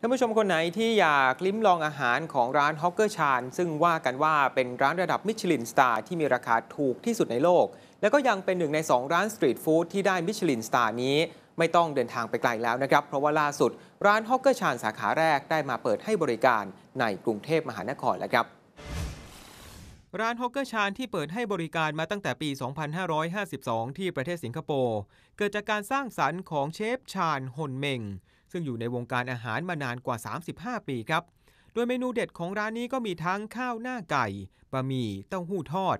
ท่านผู้ชมคนไหนที่อยากลิ้มลองอาหารของร้านฮอกเกอร์ชานซึ่งว่ากันว่าเป็นร้านระดับมิชลินสตาร์ที่มีราคาถูกที่สุดในโลก และก็ยังเป็นหนึ่งใน 2 ร้านสตรีทฟู้ดที่ได้มิชลินสตาร์นี้ ไม่ต้องเดินทางไปไกลแล้วนะครับ เพราะว่าล่าสุดร้านฮอกเกอร์ชานสาขาแรกได้มาเปิดให้บริการในกรุงเทพมหานครแล้วครับ ร้านฮอกเกอร์ชานที่เปิดให้บริการมาตั้งแต่ปี 2552 ที่ประเทศสิงคโปร์เกิดจากการสร้างสรรค์ของเชฟชานฮนเมงซึ่งอยู่ในวงการอาหารมานานกว่า 35 ปีครับ โดยเมนูเด็ดของร้านนี้ก็มีทั้งข้าวหน้าไก่บะหมี่เต้าหู้ทอด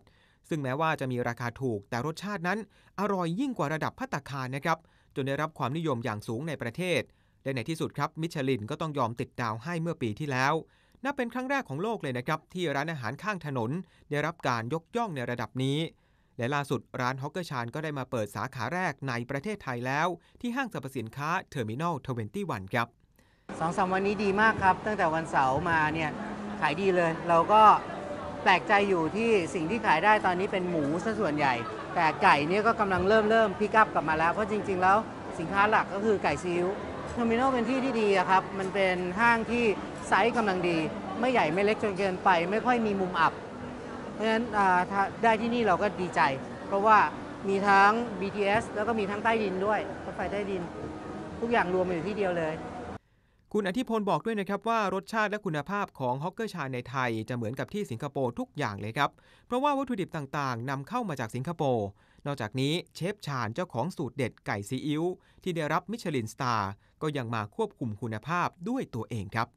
ซึ่งแม้ว่าจะมีราคาถูก แต่รสชาตินั้นอร่อยยิ่งกว่าระดับพัตคารนะครับจนได้รับความนิยมอย่างสูงในประเทศ และในที่สุดครับมิชลินก็ต้องยอมติดดาวให้เมื่อปีที่แล้ว นับเป็นครั้งแรกของโลกเลยนะครับที่ร้านอาหารข้างถนน ได้รับการยกย่องในระดับนี้และล่าสุดร้านฮอกเกอร์ชานก็ได้มาเปิดสาขาแรกในประเทศไทยแล้วที่ห้างสรรพสินค้าเทอร์มินอลทเวนตี้วันครับสองสามวันนี้ดีมากครับ ตั้งแต่วันเสาร์มาเนี่ยขายดีเลย เราก็แปลกใจอยู่ที่สิ่งที่ขายได้ตอนนี้เป็นหมูซะส่วนใหญ่ แต่ไก่เนี่ยก็กำลังเริ่มเริ่มพิกับกลับมาแล้ว เพราะจริงๆ แล้วสินค้าหลักก็คือไก่ซีอิ๊วเทอร์มินอลเป็นที่ที่ดีครับมันเป็นห้างที่ไซส์กำลังดี ไม่ใหญ่ไม่เล็กจนเกินไปไม่ค่อยมีมุมอับพราะฉะนั้นได้ที่นี่เราก็ดีใจ เพราะว่ามีทั้ง BTS แล้วก็มีทั้งใต้ดินด้วยรถไฟใต้ดินทุกอย่างรวมอยู่ที่เดียวเลย คุณอธิพลบอกด้วยนะครับว่ารสชาติและคุณภาพของฮอกเกอร์ชาในไทย จะเหมือนกับที่สิงคโปร์ทุกอย่างเลยครับ เพราะว่าวัตถุดิบต่างๆ นำเข้ามาจากสิงคโปร์ นอกจากนี้เชฟชาญเจ้าของสูตรเด็ดไก่ซีอิ๊วที่ได้รับมิชลินสตาร์ก็ยังมาควบคุมคุณภาพด้วยตัวเองครับ